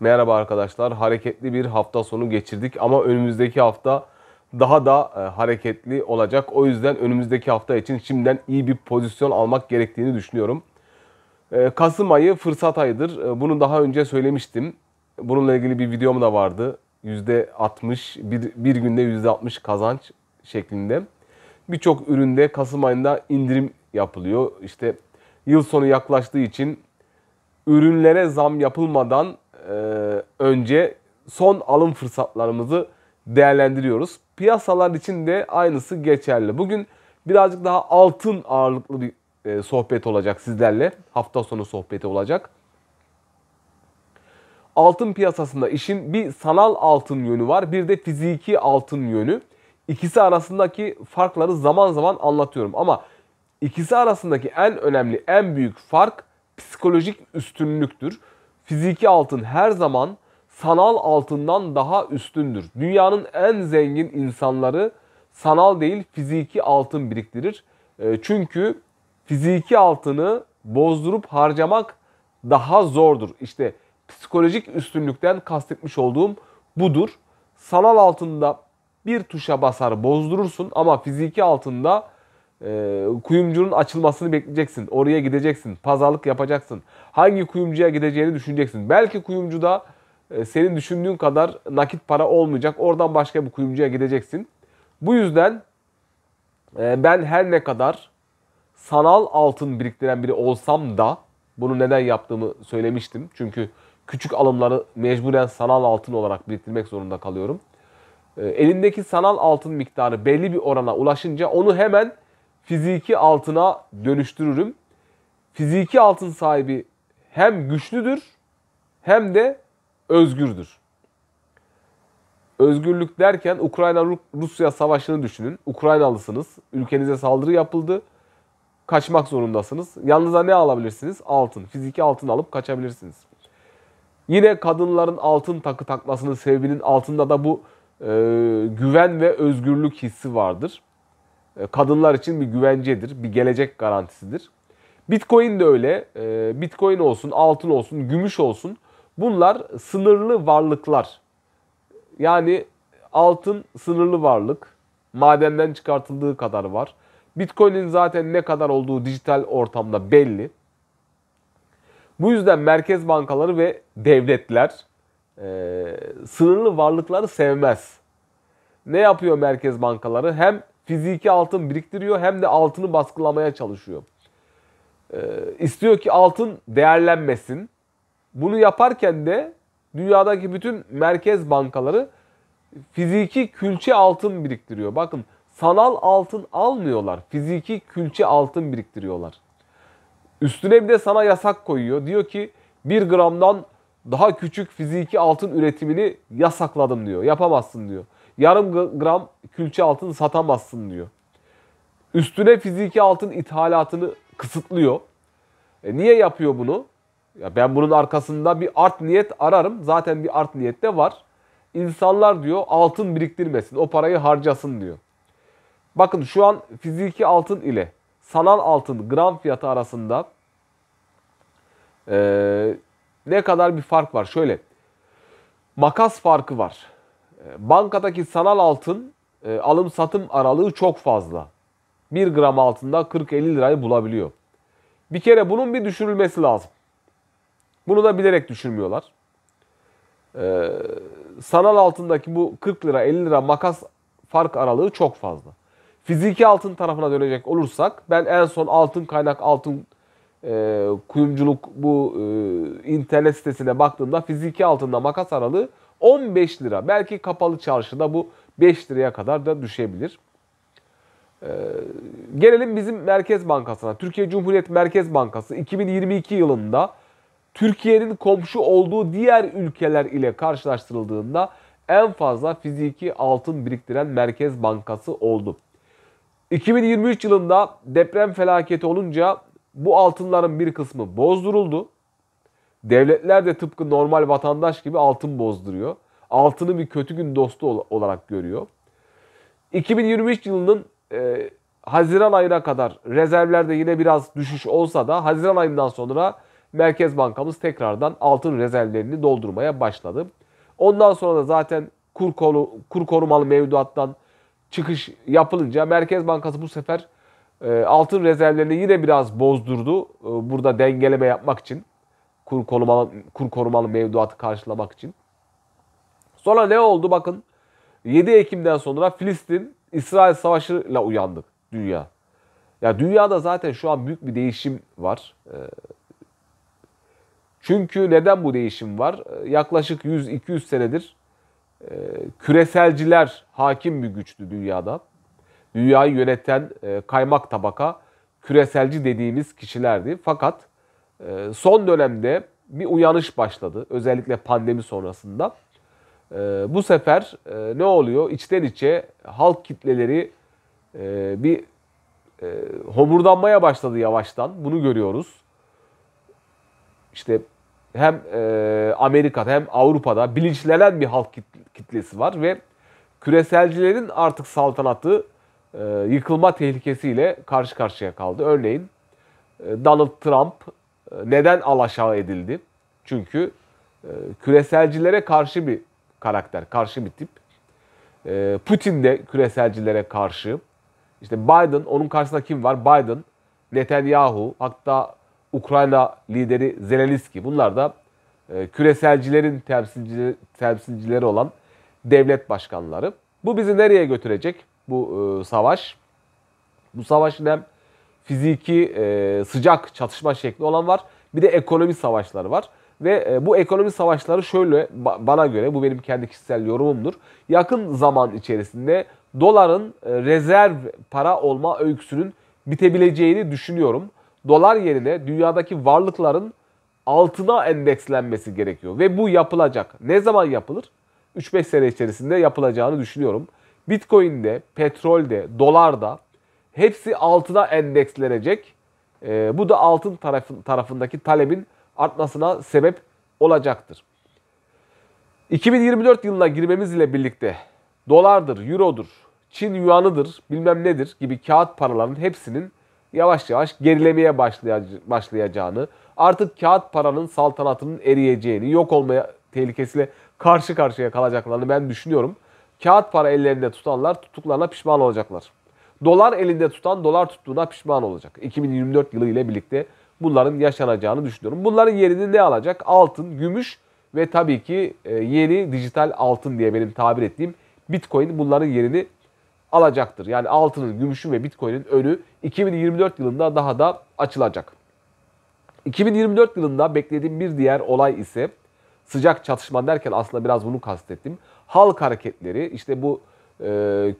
Merhaba arkadaşlar. Hareketli bir hafta sonu geçirdik ama önümüzdeki hafta daha da e, hareketli olacak. O yüzden önümüzdeki hafta için şimdiden iyi bir pozisyon almak gerektiğini düşünüyorum. E, Kasım ayı fırsat ayıdır. E, bunu daha önce söylemiştim. Bununla ilgili bir videom da vardı. %60, bir, bir günde %60 kazanç şeklinde. Birçok üründe Kasım ayında indirim yapılıyor. İşte yıl sonu yaklaştığı için ürünlere zam yapılmadan ee, önce son alım fırsatlarımızı değerlendiriyoruz. Piyasalar için de aynısı geçerli. Bugün birazcık daha altın ağırlıklı bir e, sohbet olacak sizlerle. Hafta sonu sohbeti olacak. Altın piyasasında işin bir sanal altın yönü var, bir de fiziki altın yönü. İkisi arasındaki farkları zaman zaman anlatıyorum ama ikisi arasındaki en önemli, en büyük fark psikolojik üstünlüktür fiziki altın her zaman sanal altından daha üstündür. Dünyanın en zengin insanları sanal değil fiziki altın biriktirir. Ee, çünkü fiziki altını bozdurup harcamak daha zordur. İşte psikolojik üstünlükten kastetmiş olduğum budur. Sanal altında bir tuşa basar bozdurursun ama fiziki altında ee, kuyumcunun açılmasını bekleyeceksin. Oraya gideceksin. Pazarlık yapacaksın. Hangi kuyumcuya gideceğini düşüneceksin. Belki kuyumcuda e, senin düşündüğün kadar nakit para olmayacak. Oradan başka bir kuyumcuya gideceksin. Bu yüzden e, ben her ne kadar sanal altın biriktiren biri olsam da bunu neden yaptığımı söylemiştim. Çünkü küçük alımları mecburen sanal altın olarak biriktirmek zorunda kalıyorum. E, elindeki sanal altın miktarı belli bir orana ulaşınca onu hemen fiziki altına dönüştürürüm. Fiziki altın sahibi hem güçlüdür hem de özgürdür. Özgürlük derken Ukrayna-Rusya savaşını düşünün. Ukraynalısınız. Ülkenize saldırı yapıldı. Kaçmak zorundasınız. Yanınıza ne alabilirsiniz? Altın. Fiziki altın alıp kaçabilirsiniz. Yine kadınların altın takı takmasının sebebinin altında da bu e, güven ve özgürlük hissi vardır. E, kadınlar için bir güvencedir, bir gelecek garantisidir. Bitcoin de öyle. E, Bitcoin olsun, altın olsun, gümüş olsun. Bunlar sınırlı varlıklar. Yani altın sınırlı varlık. Madenden çıkartıldığı kadar var. Bitcoin'in zaten ne kadar olduğu dijital ortamda belli. Bu yüzden merkez bankaları ve devletler e, sınırlı varlıkları sevmez. Ne yapıyor merkez bankaları? Hem fiziki altın biriktiriyor hem de altını baskılamaya çalışıyor. Ee, istiyor ki altın değerlenmesin. Bunu yaparken de dünyadaki bütün merkez bankaları fiziki külçe altın biriktiriyor. Bakın sanal altın almıyorlar. Fiziki külçe altın biriktiriyorlar. Üstüne bir de sana yasak koyuyor. Diyor ki 1 gramdan daha küçük fiziki altın üretimini yasakladım diyor. Yapamazsın diyor yarım gram külçe altın satamazsın diyor. Üstüne fiziki altın ithalatını kısıtlıyor. E niye yapıyor bunu? Ya ben bunun arkasında bir art niyet ararım. Zaten bir art niyet de var. İnsanlar diyor altın biriktirmesin, o parayı harcasın diyor. Bakın şu an fiziki altın ile sanal altın gram fiyatı arasında e, ne kadar bir fark var? Şöyle makas farkı var. Bankadaki sanal altın e, alım satım aralığı çok fazla. 1 gram altında 40-50 lirayı bulabiliyor. Bir kere bunun bir düşürülmesi lazım. Bunu da bilerek düşürmüyorlar. Ee, sanal altındaki bu 40 lira 50 lira makas fark aralığı çok fazla. Fiziki altın tarafına dönecek olursak ben en son altın kaynak altın e, kuyumculuk bu e, internet sitesine baktığımda fiziki altında makas aralığı 15 lira. Belki kapalı çarşıda bu 5 liraya kadar da düşebilir. Ee, gelelim bizim Merkez Bankası'na. Türkiye Cumhuriyet Merkez Bankası 2022 yılında Türkiye'nin komşu olduğu diğer ülkeler ile karşılaştırıldığında en fazla fiziki altın biriktiren Merkez Bankası oldu. 2023 yılında deprem felaketi olunca bu altınların bir kısmı bozduruldu. Devletler de tıpkı normal vatandaş gibi altın bozduruyor. Altını bir kötü gün dostu olarak görüyor. 2023 yılının e, Haziran ayına kadar rezervlerde yine biraz düşüş olsa da Haziran ayından sonra Merkez Bankamız tekrardan altın rezervlerini doldurmaya başladı. Ondan sonra da zaten kur, koru, kur korumalı mevduattan çıkış yapılınca Merkez Bankası bu sefer e, altın rezervlerini yine biraz bozdurdu. E, burada dengeleme yapmak için kur korumalı, kur korumalı mevduatı karşılamak için. Sonra ne oldu bakın 7 Ekim'den sonra Filistin İsrail savaşıyla uyandık dünya. Ya dünyada zaten şu an büyük bir değişim var. Ee, çünkü neden bu değişim var? Ee, yaklaşık 100-200 senedir e, küreselciler hakim bir güçtü dünyada. Dünyayı yöneten e, kaymak tabaka küreselci dediğimiz kişilerdi. Fakat ee, son dönemde bir uyanış başladı. Özellikle pandemi sonrasında. Ee, bu sefer e, ne oluyor? İçten içe halk kitleleri e, bir e, homurdanmaya başladı yavaştan. Bunu görüyoruz. İşte hem Amerika'da hem Avrupa'da bilinçlenen bir halk kitlesi var ve küreselcilerin artık saltanatı yıkılma tehlikesiyle karşı karşıya kaldı. Örneğin Donald Trump ee, neden alaşağı edildi? Çünkü e, küreselcilere karşı bir karakter, karşı bir tip. Ee, Putin de küreselcilere karşı. İşte Biden, onun karşısında kim var? Biden, Netanyahu, hatta Ukrayna lideri Zelenski. Bunlar da e, küreselcilerin temsilcileri, olan devlet başkanları. Bu bizi nereye götürecek bu e, savaş? Bu savaşın hem fiziki e, sıcak çatışma şekli olan var. Bir de ekonomi savaşları var. Ve e, bu ekonomi savaşları şöyle bana göre bu benim kendi kişisel yorumumdur. Yakın zaman içerisinde doların e, rezerv para olma öyküsünün bitebileceğini düşünüyorum. Dolar yerine dünyadaki varlıkların altına endekslenmesi gerekiyor ve bu yapılacak. Ne zaman yapılır? 3-5 sene içerisinde yapılacağını düşünüyorum. Bitcoin'de, petrolde, dolarda Hepsi altına endekslenecek. E, bu da altın tarafın, tarafındaki talebin artmasına sebep olacaktır. 2024 yılına ile birlikte dolardır, eurodur, Çin yuanıdır, bilmem nedir gibi kağıt paraların hepsinin yavaş yavaş gerilemeye başlayacağını, artık kağıt paranın saltanatının eriyeceğini, yok olmaya tehlikesiyle karşı karşıya kalacaklarını ben düşünüyorum. Kağıt para ellerinde tutanlar tuttuklarına pişman olacaklar dolar elinde tutan dolar tuttuğuna pişman olacak. 2024 yılı ile birlikte bunların yaşanacağını düşünüyorum. Bunların yerini ne alacak? Altın, gümüş ve tabii ki e, yeni dijital altın diye benim tabir ettiğim Bitcoin bunların yerini alacaktır. Yani altının, gümüşün ve Bitcoin'in önü 2024 yılında daha da açılacak. 2024 yılında beklediğim bir diğer olay ise sıcak çatışma derken aslında biraz bunu kastettim. Halk hareketleri işte bu e,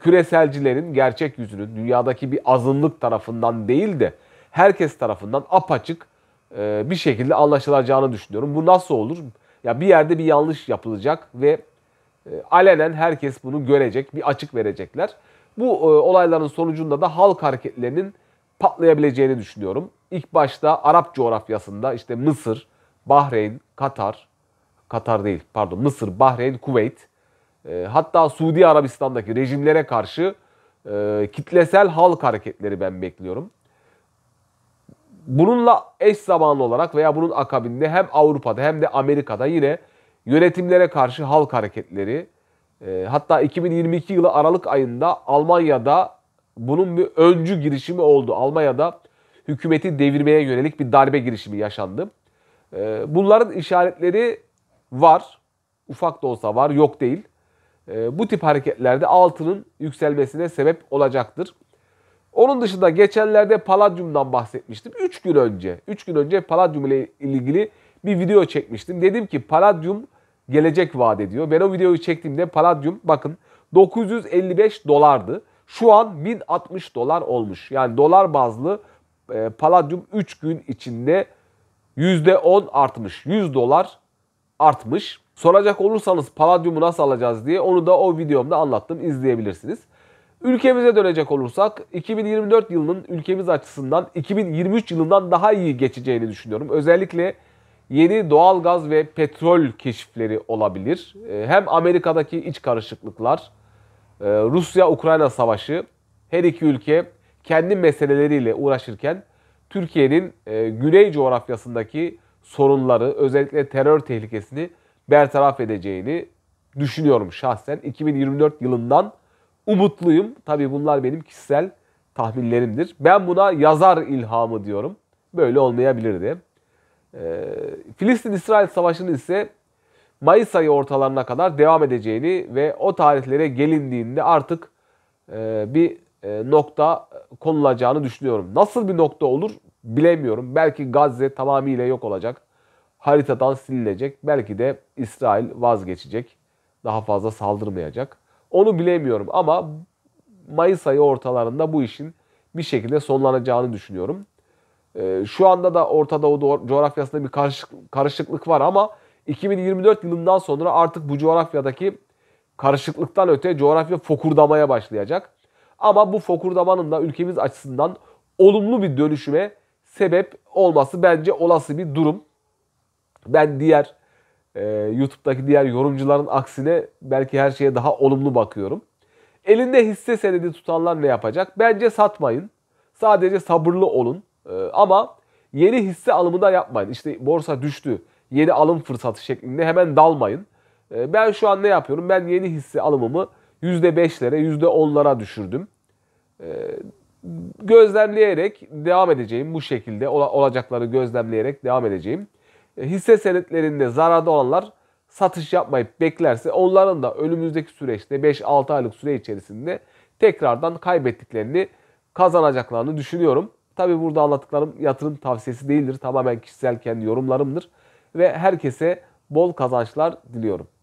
küreselcilerin gerçek yüzünün dünyadaki bir azınlık tarafından değil de herkes tarafından apaçık e, bir şekilde anlaşılacağını düşünüyorum. Bu nasıl olur? Ya bir yerde bir yanlış yapılacak ve e, alenen herkes bunu görecek, bir açık verecekler. Bu e, olayların sonucunda da halk hareketlerinin patlayabileceğini düşünüyorum. İlk başta Arap coğrafyasında işte Mısır, Bahreyn, Katar, Katar değil pardon Mısır, Bahreyn, Kuveyt, ee, hatta Suudi Arabistan'daki rejimlere karşı e, kitlesel halk hareketleri ben bekliyorum. Bununla eş zamanlı olarak veya bunun akabinde hem Avrupa'da hem de Amerika'da yine yönetimlere karşı halk hareketleri e, hatta 2022 yılı Aralık ayında Almanya'da bunun bir öncü girişimi oldu. Almanya'da hükümeti devirmeye yönelik bir darbe girişimi yaşandı. E, bunların işaretleri var. Ufak da olsa var, yok değil. Ee, bu tip hareketlerde altının yükselmesine sebep olacaktır. Onun dışında geçenlerde paladyumdan bahsetmiştim. 3 gün önce, 3 gün önce paladyum ile ilgili bir video çekmiştim. Dedim ki paladyum gelecek vaat ediyor. Ben o videoyu çektiğimde paladyum bakın 955 dolardı. Şu an 1060 dolar olmuş. Yani dolar bazlı e, paladyum 3 gün içinde %10 artmış. 100 dolar artmış. Soracak olursanız paladyumu nasıl alacağız diye onu da o videomda anlattım. İzleyebilirsiniz. Ülkemize dönecek olursak 2024 yılının ülkemiz açısından 2023 yılından daha iyi geçeceğini düşünüyorum. Özellikle yeni doğal gaz ve petrol keşifleri olabilir. Ee, hem Amerika'daki iç karışıklıklar, e, Rusya-Ukrayna savaşı her iki ülke kendi meseleleriyle uğraşırken Türkiye'nin e, güney coğrafyasındaki sorunları özellikle terör tehlikesini bertaraf edeceğini düşünüyorum şahsen. 2024 yılından umutluyum. Tabii bunlar benim kişisel tahminlerimdir. Ben buna yazar ilhamı diyorum. Böyle olmayabilirdi. Ee, Filistin-İsrail Savaşı'nın ise Mayıs ayı ortalarına kadar devam edeceğini ve o tarihlere gelindiğinde artık e, bir e, nokta konulacağını düşünüyorum. Nasıl bir nokta olur bilemiyorum. Belki Gazze tamamıyla yok olacak haritadan silinecek. Belki de İsrail vazgeçecek. Daha fazla saldırmayacak. Onu bilemiyorum ama Mayıs ayı ortalarında bu işin bir şekilde sonlanacağını düşünüyorum. Ee, şu anda da Orta Doğu coğrafyasında bir karışıklık var ama 2024 yılından sonra artık bu coğrafyadaki karışıklıktan öte coğrafya fokurdamaya başlayacak. Ama bu fokurdamanın da ülkemiz açısından olumlu bir dönüşüme sebep olması bence olası bir durum. Ben diğer e, YouTube'daki diğer yorumcuların aksine belki her şeye daha olumlu bakıyorum. Elinde hisse senedi tutanlar ne yapacak? Bence satmayın. Sadece sabırlı olun. E, ama yeni hisse alımı da yapmayın. İşte borsa düştü. Yeni alım fırsatı şeklinde hemen dalmayın. E, ben şu an ne yapıyorum? Ben yeni hisse alımımı %5'lere, %10'lara düşürdüm. E, gözlemleyerek devam edeceğim bu şekilde. Ol- olacakları gözlemleyerek devam edeceğim. E, hisse senetlerinde zararda olanlar satış yapmayıp beklerse onların da önümüzdeki süreçte 5-6 aylık süre içerisinde tekrardan kaybettiklerini kazanacaklarını düşünüyorum. Tabi burada anlattıklarım yatırım tavsiyesi değildir. Tamamen kişisel kendi yorumlarımdır. Ve herkese bol kazançlar diliyorum.